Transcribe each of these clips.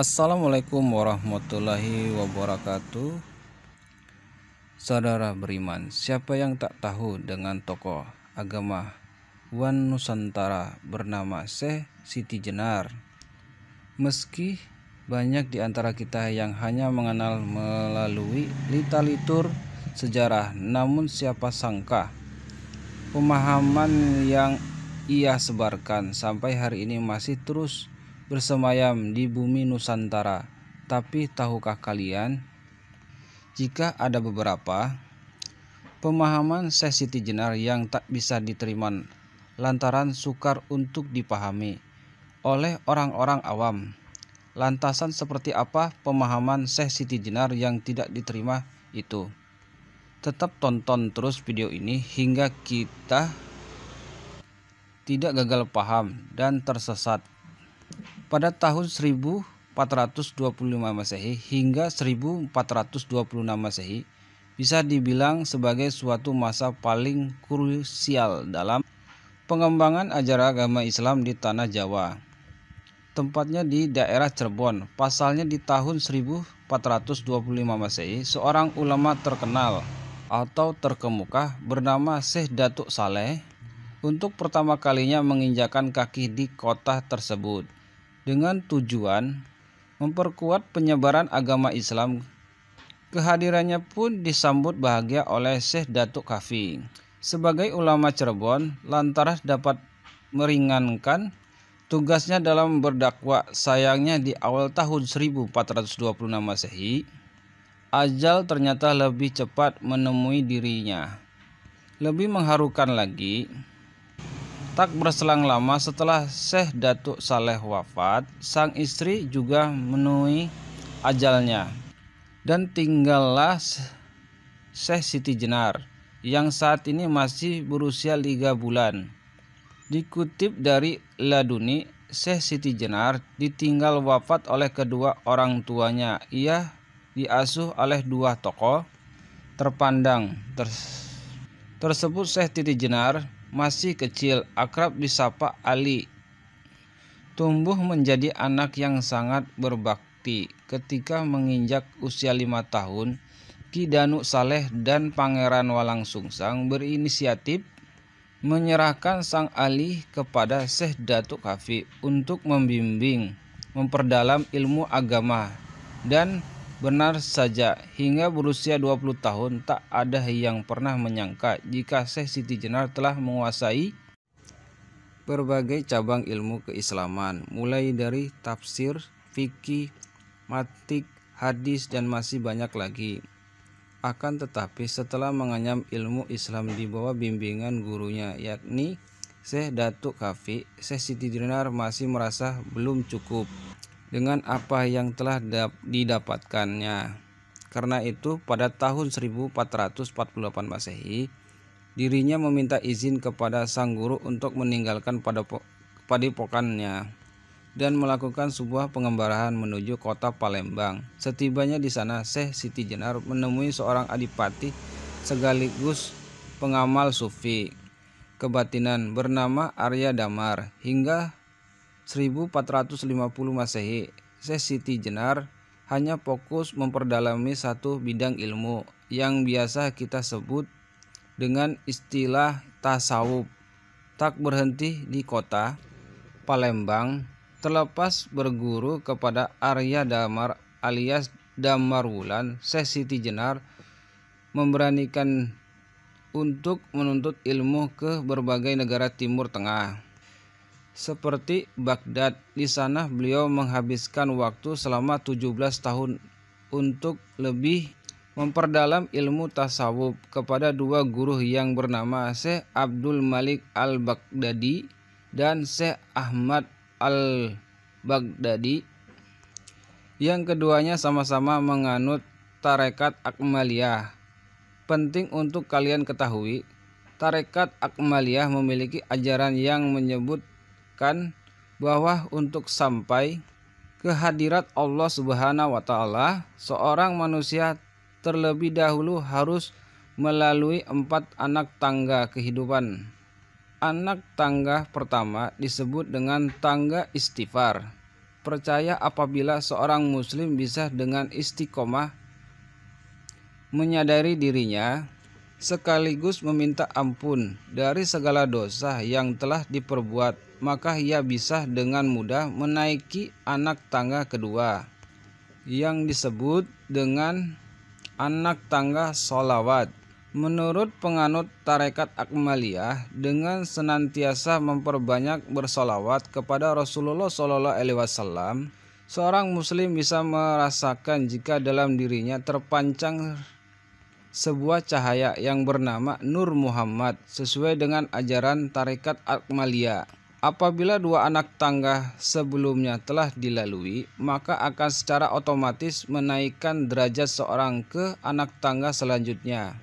Assalamualaikum warahmatullahi wabarakatuh Saudara beriman, siapa yang tak tahu dengan tokoh agama Wan Nusantara bernama Syekh Siti Jenar Meski banyak di antara kita yang hanya mengenal melalui litalitur sejarah Namun siapa sangka pemahaman yang ia sebarkan sampai hari ini masih terus bersemayam di bumi Nusantara. Tapi tahukah kalian, jika ada beberapa pemahaman sesiti jenar yang tak bisa diterima lantaran sukar untuk dipahami oleh orang-orang awam. Lantasan seperti apa pemahaman Syekh Siti Jenar yang tidak diterima itu? Tetap tonton terus video ini hingga kita tidak gagal paham dan tersesat pada tahun 1425 Masehi hingga 1426 Masehi bisa dibilang sebagai suatu masa paling krusial dalam pengembangan ajaran agama Islam di tanah Jawa. Tempatnya di daerah Cirebon. Pasalnya di tahun 1425 Masehi, seorang ulama terkenal atau terkemuka bernama Syekh Datuk Saleh untuk pertama kalinya menginjakan kaki di kota tersebut dengan tujuan memperkuat penyebaran agama Islam. Kehadirannya pun disambut bahagia oleh Syekh Datuk Kafi sebagai ulama Cirebon lantaran dapat meringankan tugasnya dalam berdakwah. Sayangnya di awal tahun 1426 Masehi, ajal ternyata lebih cepat menemui dirinya. Lebih mengharukan lagi, Tak berselang lama setelah Syekh Datuk Saleh wafat, sang istri juga menui ajalnya. Dan tinggallah Syekh Siti Jenar yang saat ini masih berusia 3 bulan. Dikutip dari Laduni, Syekh Siti Jenar ditinggal wafat oleh kedua orang tuanya. Ia diasuh oleh dua tokoh terpandang. tersebut Syekh Siti Jenar masih kecil, akrab disapa Ali. Tumbuh menjadi anak yang sangat berbakti. Ketika menginjak usia lima tahun, Ki Danu Saleh dan Pangeran Walang Sungsang berinisiatif menyerahkan sang Ali kepada Syekh Datuk Hafi untuk membimbing, memperdalam ilmu agama, dan Benar saja, hingga berusia 20 tahun tak ada yang pernah menyangka jika Syekh Siti Jenar telah menguasai berbagai cabang ilmu keislaman, mulai dari tafsir, fikih, matik, hadis dan masih banyak lagi. Akan tetapi setelah menganyam ilmu Islam di bawah bimbingan gurunya yakni Syekh Datuk Kafi, Syekh Siti Jenar masih merasa belum cukup dengan apa yang telah didapatkannya. Karena itu pada tahun 1448 Masehi dirinya meminta izin kepada sang guru untuk meninggalkan padepokannya dan melakukan sebuah pengembaraan menuju kota Palembang. Setibanya di sana, Syekh Siti Jenar menemui seorang adipati sekaligus pengamal sufi kebatinan bernama Arya Damar. Hingga 1450 Masehi, Syekh Siti Jenar hanya fokus memperdalami satu bidang ilmu yang biasa kita sebut dengan istilah tasawuf. Tak berhenti di kota Palembang, terlepas berguru kepada Arya Damar alias Damar Wulan, Syekh Siti Jenar memberanikan untuk menuntut ilmu ke berbagai negara Timur Tengah seperti Baghdad. Di sana beliau menghabiskan waktu selama 17 tahun untuk lebih memperdalam ilmu tasawuf kepada dua guru yang bernama Syekh Abdul Malik Al-Baghdadi dan Syekh Ahmad Al-Baghdadi yang keduanya sama-sama menganut tarekat Akmaliyah. Penting untuk kalian ketahui, tarekat Akmaliyah memiliki ajaran yang menyebut menjelaskan bahwa untuk sampai ke hadirat Allah Subhanahu wa taala, seorang manusia terlebih dahulu harus melalui empat anak tangga kehidupan. Anak tangga pertama disebut dengan tangga istighfar. Percaya apabila seorang muslim bisa dengan istiqomah menyadari dirinya sekaligus meminta ampun dari segala dosa yang telah diperbuat, maka ia bisa dengan mudah menaiki anak tangga kedua yang disebut dengan anak tangga solawat. Menurut penganut tarekat Akmaliyah, dengan senantiasa memperbanyak bersolawat kepada Rasulullah Shallallahu Alaihi Wasallam, seorang Muslim bisa merasakan jika dalam dirinya terpancang sebuah cahaya yang bernama Nur Muhammad sesuai dengan ajaran tarekat Akmalia. Apabila dua anak tangga sebelumnya telah dilalui, maka akan secara otomatis menaikkan derajat seorang ke anak tangga selanjutnya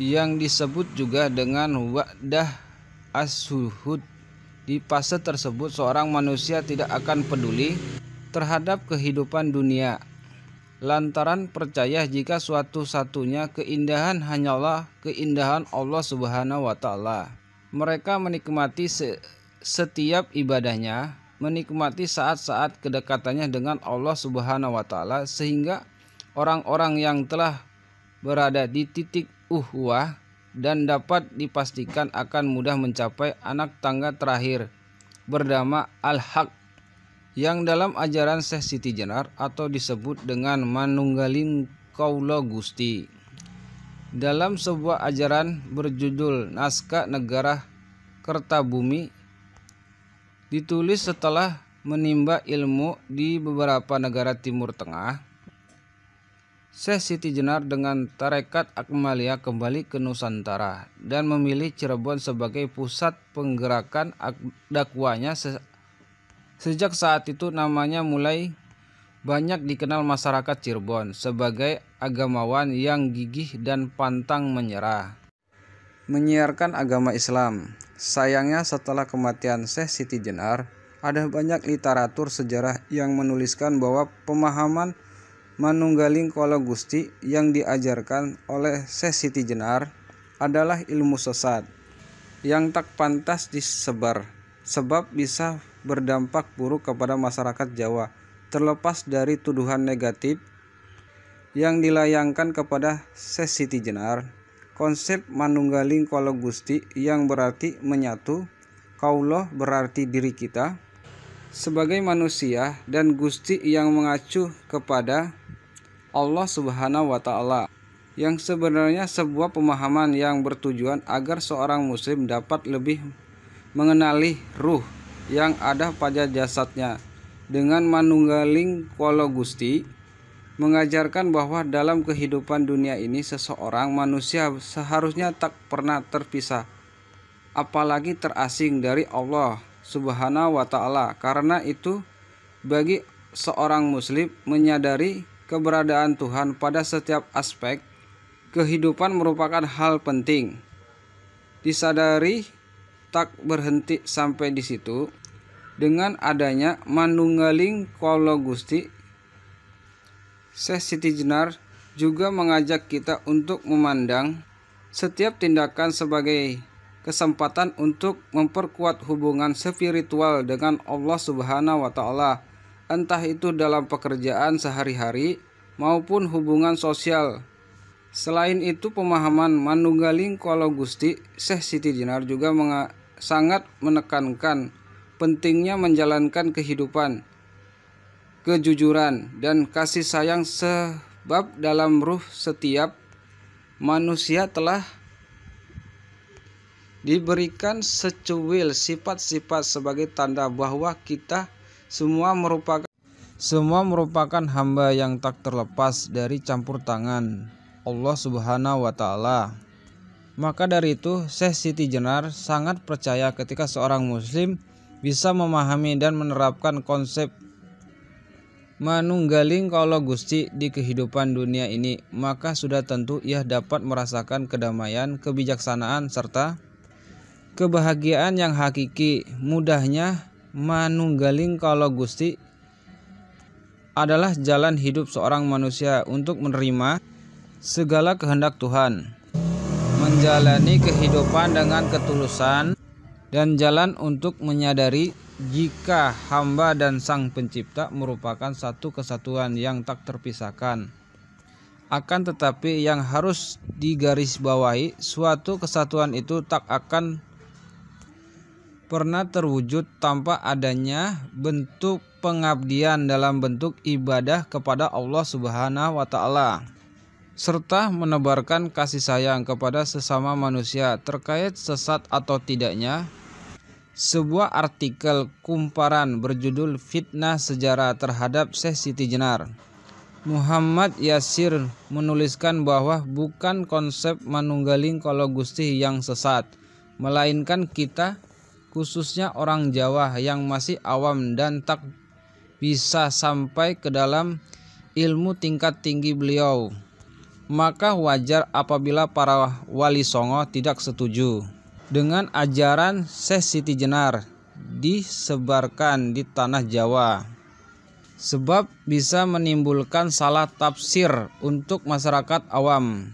yang disebut juga dengan wa'dah ashuhud. Di fase tersebut seorang manusia tidak akan peduli terhadap kehidupan dunia lantaran percaya jika suatu satunya keindahan hanyalah keindahan Allah Subhanahu wa taala. Mereka menikmati se setiap ibadahnya, menikmati saat-saat kedekatannya dengan Allah Subhanahu wa taala sehingga orang-orang yang telah berada di titik uhwah dan dapat dipastikan akan mudah mencapai anak tangga terakhir bernama al-haq yang dalam ajaran Syekh Siti Jenar atau disebut dengan Manunggaling Kaulogusti Gusti. Dalam sebuah ajaran berjudul Naskah Negara Kertabumi ditulis setelah menimba ilmu di beberapa negara Timur Tengah, Syekh Siti Jenar dengan tarekat Akmalia kembali ke Nusantara dan memilih Cirebon sebagai pusat penggerakan dakwanya Sejak saat itu namanya mulai banyak dikenal masyarakat Cirebon sebagai agamawan yang gigih dan pantang menyerah. Menyiarkan agama Islam. Sayangnya setelah kematian Syekh Siti Jenar, ada banyak literatur sejarah yang menuliskan bahwa pemahaman manunggaling kala Gusti yang diajarkan oleh Syekh Siti Jenar adalah ilmu sesat yang tak pantas disebar sebab bisa berdampak buruk kepada masyarakat Jawa, terlepas dari tuduhan negatif yang dilayangkan kepada Sesiti Jenar. Konsep manunggaling kalau Gusti yang berarti menyatu, kauloh berarti diri kita sebagai manusia dan Gusti yang mengacu kepada Allah Subhanahu wa taala yang sebenarnya sebuah pemahaman yang bertujuan agar seorang muslim dapat lebih mengenali ruh yang ada pada jasadnya dengan manunggaling kolo gusti mengajarkan bahwa dalam kehidupan dunia ini seseorang manusia seharusnya tak pernah terpisah apalagi terasing dari Allah subhanahu wa ta'ala karena itu bagi seorang muslim menyadari keberadaan Tuhan pada setiap aspek kehidupan merupakan hal penting disadari tak berhenti sampai di situ dengan adanya manunggaling kolo Gusti Seh Siti Jenar juga mengajak kita untuk memandang setiap tindakan sebagai kesempatan untuk memperkuat hubungan spiritual dengan Allah Subhanahu wa taala entah itu dalam pekerjaan sehari-hari maupun hubungan sosial. Selain itu, pemahaman Manunggaling Kolo Gusti, Seh Siti Jenar juga mengajak sangat menekankan pentingnya menjalankan kehidupan, kejujuran, dan kasih sayang sebab dalam ruh setiap manusia telah diberikan secuil sifat-sifat sebagai tanda bahwa kita semua merupakan semua merupakan hamba yang tak terlepas dari campur tangan Allah Subhanahu wa taala. Maka dari itu, Syekh Siti Jenar sangat percaya ketika seorang muslim bisa memahami dan menerapkan konsep manunggaling kalau Gusti di kehidupan dunia ini, maka sudah tentu ia dapat merasakan kedamaian, kebijaksanaan serta kebahagiaan yang hakiki. Mudahnya manunggaling kalau Gusti adalah jalan hidup seorang manusia untuk menerima segala kehendak Tuhan menjalani kehidupan dengan ketulusan dan jalan untuk menyadari jika hamba dan sang pencipta merupakan satu kesatuan yang tak terpisahkan. Akan tetapi yang harus digarisbawahi, suatu kesatuan itu tak akan pernah terwujud tanpa adanya bentuk pengabdian dalam bentuk ibadah kepada Allah Subhanahu wa taala serta menebarkan kasih sayang kepada sesama manusia terkait sesat atau tidaknya. Sebuah artikel kumparan berjudul Fitnah Sejarah terhadap Syekh Siti Jenar. Muhammad Yasir menuliskan bahwa bukan konsep manunggaling kalau Gusti yang sesat, melainkan kita khususnya orang Jawa yang masih awam dan tak bisa sampai ke dalam ilmu tingkat tinggi beliau maka wajar apabila para wali songo tidak setuju dengan ajaran Syekh Siti Jenar disebarkan di tanah Jawa sebab bisa menimbulkan salah tafsir untuk masyarakat awam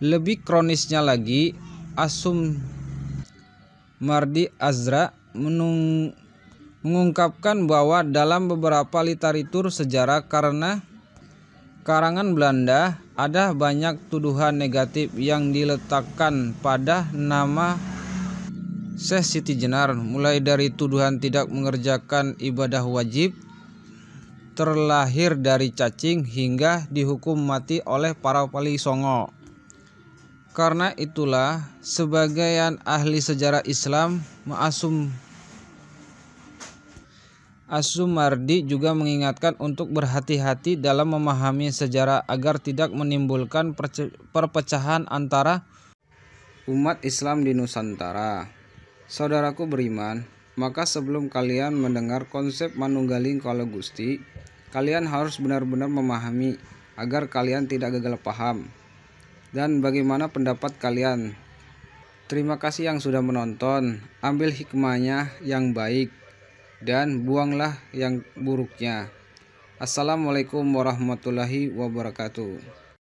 lebih kronisnya lagi Asum Mardi Azra menung mengungkapkan bahwa dalam beberapa literatur sejarah karena karangan Belanda ada banyak tuduhan negatif yang diletakkan pada nama Syekh Siti Jenar mulai dari tuduhan tidak mengerjakan ibadah wajib terlahir dari cacing hingga dihukum mati oleh para wali songo karena itulah sebagian ahli sejarah Islam mengasumsi As-Sumardi juga mengingatkan untuk berhati-hati dalam memahami sejarah agar tidak menimbulkan perpecahan antara umat Islam di Nusantara. Saudaraku beriman, maka sebelum kalian mendengar konsep manunggaling kalau Gusti, kalian harus benar-benar memahami agar kalian tidak gagal paham. Dan bagaimana pendapat kalian? Terima kasih yang sudah menonton. Ambil hikmahnya yang baik dan buanglah yang buruknya. Assalamualaikum warahmatullahi wabarakatuh.